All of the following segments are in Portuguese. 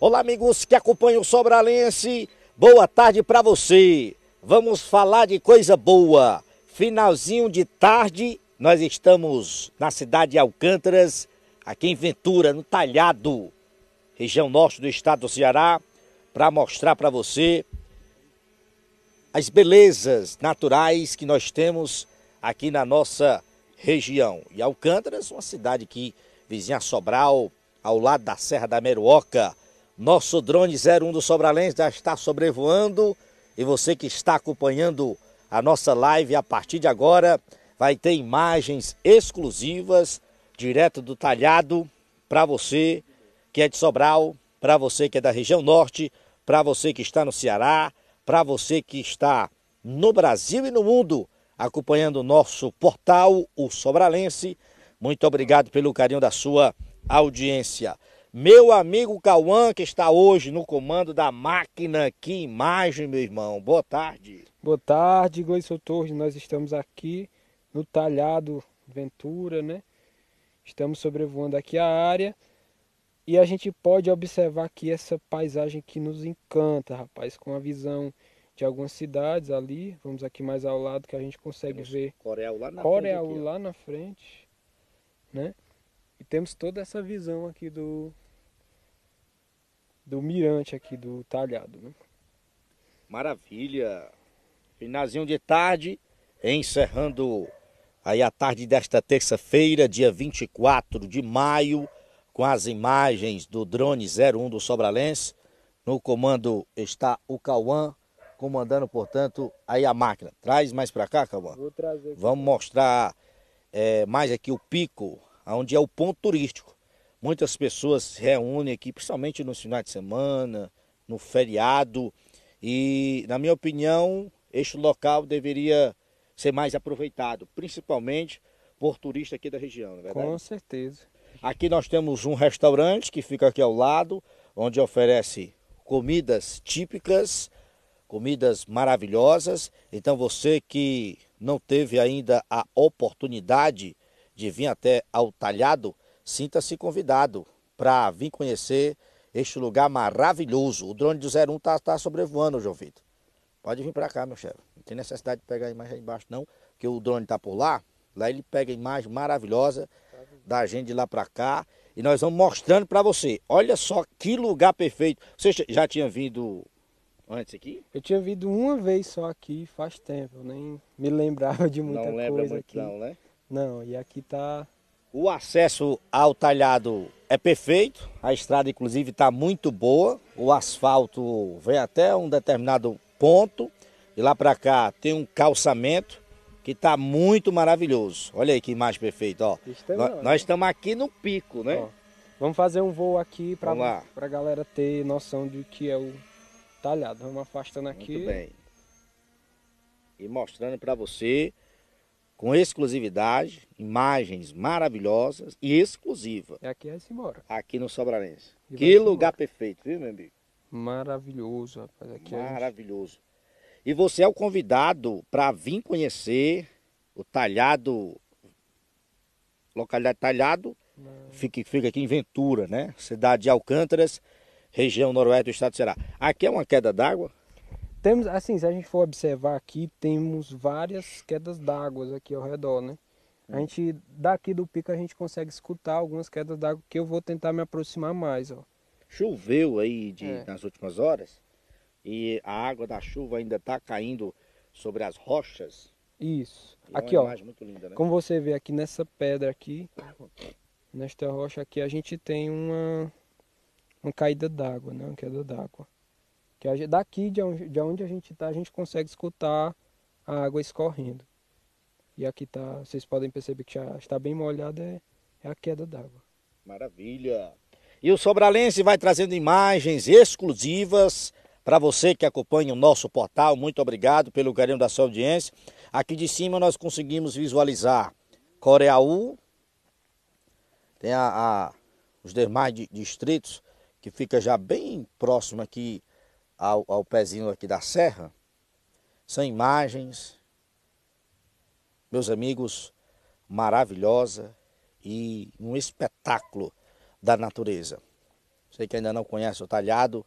Olá, amigos que acompanham o Sobralense. Boa tarde para você. Vamos falar de coisa boa. Finalzinho de tarde, nós estamos na cidade de Alcântaras, aqui em Ventura, no Talhado, região norte do estado do Ceará, para mostrar para você as belezas naturais que nós temos aqui na nossa região. E Alcântaras, uma cidade que vizinha Sobral, ao lado da Serra da Meruoca, nosso drone 01 do Sobralense já está sobrevoando e você que está acompanhando a nossa live a partir de agora vai ter imagens exclusivas direto do talhado para você que é de Sobral, para você que é da região norte, para você que está no Ceará, para você que está no Brasil e no mundo acompanhando o nosso portal, o Sobralense. Muito obrigado pelo carinho da sua audiência. Meu amigo Cauã, que está hoje no comando da máquina, que imagem, meu irmão. Boa tarde. Boa tarde, Gleison Torres. Nós estamos aqui no talhado Ventura, né? Estamos sobrevoando aqui a área e a gente pode observar aqui essa paisagem que nos encanta, rapaz, com a visão de algumas cidades ali. Vamos aqui mais ao lado que a gente consegue temos ver Coreau lá na Coreau frente, aqui, lá na frente, né? E temos toda essa visão aqui do do mirante aqui do talhado. Né? Maravilha! Finalzinho de tarde, encerrando aí a tarde desta terça-feira, dia 24 de maio, com as imagens do drone 01 do Sobralense. No comando está o Cauã, comandando, portanto, aí a máquina. Traz mais para cá, Cauã. Vou trazer. Aqui. Vamos mostrar é, mais aqui o pico, onde é o ponto turístico. Muitas pessoas se reúnem aqui, principalmente no final de semana, no feriado. E, na minha opinião, este local deveria ser mais aproveitado, principalmente por turista aqui da região, é Com certeza. Aqui nós temos um restaurante que fica aqui ao lado, onde oferece comidas típicas, comidas maravilhosas. Então você que não teve ainda a oportunidade de vir até ao Talhado, sinta-se convidado para vir conhecer este lugar maravilhoso. O drone do 01 está tá sobrevoando, João Vitor. Pode vir para cá, meu chefe. Não tem necessidade de pegar a imagem aí embaixo, não, porque o drone está por lá. Lá ele pega a imagem maravilhosa da gente de lá para cá. E nós vamos mostrando para você. Olha só que lugar perfeito. Você já tinha vindo antes aqui? Eu tinha vindo uma vez só aqui faz tempo. Eu nem me lembrava de muita coisa aqui. Não lembra muito não, né? Não, e aqui tá o acesso ao talhado é perfeito, a estrada inclusive está muito boa, o asfalto vem até um determinado ponto, e lá para cá tem um calçamento que está muito maravilhoso. Olha aí que imagem perfeita, ó. nós, nós estamos aqui no pico, né? Ó, vamos fazer um voo aqui para a galera ter noção de que é o talhado. Vamos afastando aqui. Muito bem. E mostrando para você com exclusividade, imagens maravilhosas e exclusiva. É aqui é se Aqui no Sobralense. E que lugar perfeito, viu, meu amigo? Maravilhoso, rapaz. Aqui é Maravilhoso. É e você é o convidado para vir conhecer o talhado, localidade Talhado, fica, fica aqui em Ventura, né? Cidade de Alcântaras, região noroeste do estado do Ceará. Aqui é uma queda d'água? Temos, assim, se a gente for observar aqui, temos várias quedas d'água aqui ao redor, né? A gente, daqui do pico a gente consegue escutar algumas quedas d'água que eu vou tentar me aproximar mais, ó. Choveu aí de, é. nas últimas horas e a água da chuva ainda está caindo sobre as rochas. Isso. E é aqui, é ó. Linda, né? Como você vê aqui nessa pedra aqui, nesta rocha aqui, a gente tem uma, uma caída d'água, né? Uma queda d'água. Que daqui de onde, a gente está, a gente consegue escutar a água escorrendo. E aqui tá, vocês podem perceber que já está bem molhada, é, é a queda d'água. Maravilha! E o Sobralense vai trazendo imagens exclusivas para você que acompanha o nosso portal. Muito obrigado pelo carinho da sua audiência. Aqui de cima nós conseguimos visualizar Coreaú, tem a, a, os demais distritos que fica já bem próximo aqui ao, ao pezinho aqui da serra, são imagens, meus amigos, maravilhosa e um espetáculo da natureza. Você que ainda não conhece o Talhado,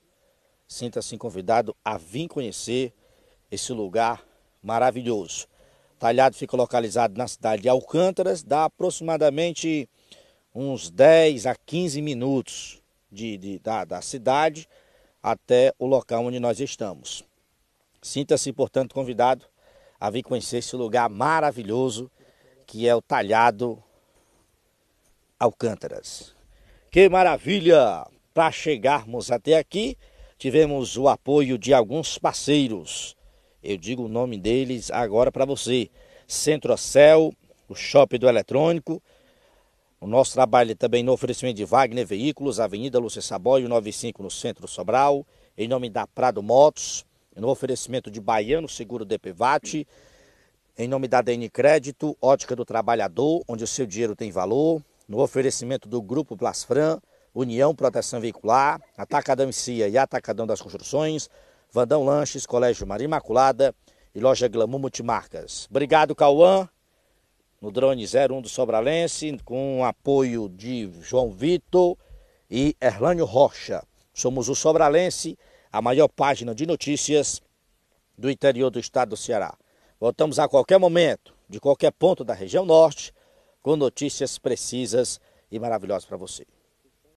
sinta-se convidado a vir conhecer esse lugar maravilhoso. Talhado fica localizado na cidade de Alcântaras, dá aproximadamente uns 10 a 15 minutos de, de da, da cidade até o local onde nós estamos. Sinta-se, portanto, convidado a vir conhecer esse lugar maravilhoso que é o Talhado Alcântaras. Que maravilha! Para chegarmos até aqui, tivemos o apoio de alguns parceiros. Eu digo o nome deles agora para você: Centrocel, o Shopping do Eletrônico, o nosso trabalho é também no oferecimento de Wagner Veículos, Avenida Lúcia Saboio, 95 no Centro Sobral, em nome da Prado Motos, no oferecimento de Baiano Seguro DPVAT, em nome da DN Crédito, Ótica do Trabalhador, onde o seu dinheiro tem valor, no oferecimento do Grupo Blasfran União Proteção Veicular, Atacadão Cia e Atacadão das Construções, Vandão Lanches, Colégio Maria Imaculada e Loja Glamour Multimarcas. Obrigado, Cauã no drone 01 do Sobralense, com o apoio de João Vitor e Erlânio Rocha. Somos o Sobralense, a maior página de notícias do interior do estado do Ceará. Voltamos a qualquer momento, de qualquer ponto da região norte, com notícias precisas e maravilhosas para você.